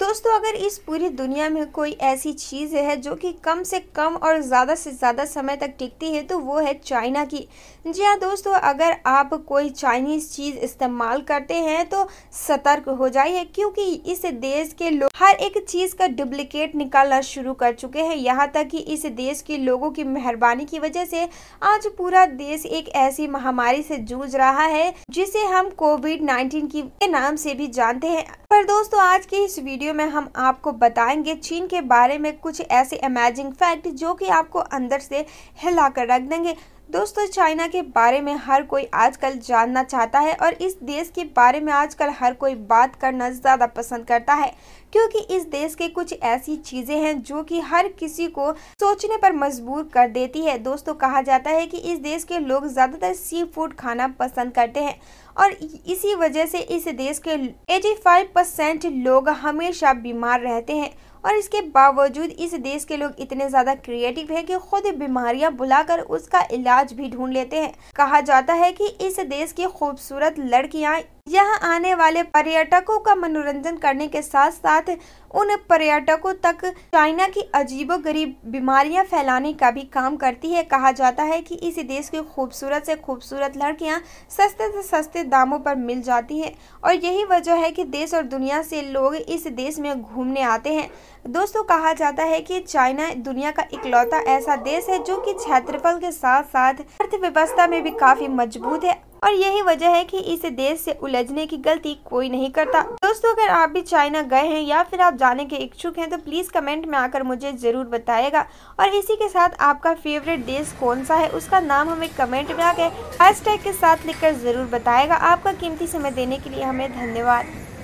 दोस्तों अगर इस पूरी दुनिया में कोई ऐसी चीज़ है जो कि कम से कम और ज़्यादा से ज़्यादा समय तक टिकती है तो वो है चाइना की जी हाँ दोस्तों अगर आप कोई चाइनीज़ चीज़ इस्तेमाल करते हैं तो सतर्क हो जाइए क्योंकि इस देश के लोग हर एक चीज़ का डुप्लीकेट निकालना शुरू कर चुके हैं यहाँ तक कि इस देश के लोगों की मेहरबानी की वजह से आज पूरा देश एक ऐसी महामारी से जूझ रहा है जिसे हम कोविड नाइन्टीन के नाम से भी जानते हैं पर दोस्तों आज के इस वीडियो में हम आपको बताएंगे चीन के बारे में कुछ ऐसे अमेजिंग फैक्ट जो की आपको अंदर से हिला कर रख देंगे दोस्तों चाइना के बारे में हर कोई आजकल जानना चाहता है और इस देश के बारे में आजकल हर कोई बात करना ज़्यादा पसंद करता है क्योंकि इस देश के कुछ ऐसी चीज़ें हैं जो कि हर किसी को सोचने पर मजबूर कर देती है दोस्तों कहा जाता है कि इस देश के लोग ज़्यादातर सी फूड खाना पसंद करते हैं और इसी वजह से इस देश के 85 परसेंट लोग हमेशा बीमार रहते हैं और इसके बावजूद इस देश के लोग इतने ज़्यादा क्रिएटिव हैं कि खुद बीमारियां बुलाकर उसका इलाज भी ढूंढ लेते हैं कहा जाता है कि इस देश की खूबसूरत लड़कियां यहाँ आने वाले पर्यटकों का मनोरंजन करने के साथ साथ उन पर्यटकों तक चाइना की अजीबोगरीब गरीब बीमारियां फैलाने का भी काम करती है कहा जाता है कि इस देश की खूबसूरत से खूबसूरत लड़कियां सस्ते से सस्ते दामों पर मिल जाती हैं और यही वजह है कि देश और दुनिया से लोग इस देश में घूमने आते हैं दोस्तों कहा जाता है कि चाइना दुनिया का इकलौता ऐसा देश है जो कि क्षेत्रफल के साथ साथ अर्थव्यवस्था में भी काफ़ी मजबूत है और यही वजह है कि इस देश से उलझने की गलती कोई नहीं करता दोस्तों अगर आप भी चाइना गए हैं या फिर आप जाने के इच्छुक हैं तो प्लीज़ कमेंट में आकर मुझे ज़रूर बताएगा और इसी के साथ आपका फेवरेट देश कौन सा है उसका नाम हमें कमेंट में आकर हैश के साथ लिख ज़रूर बताएगा आपका कीमती समय देने के लिए हमें धन्यवाद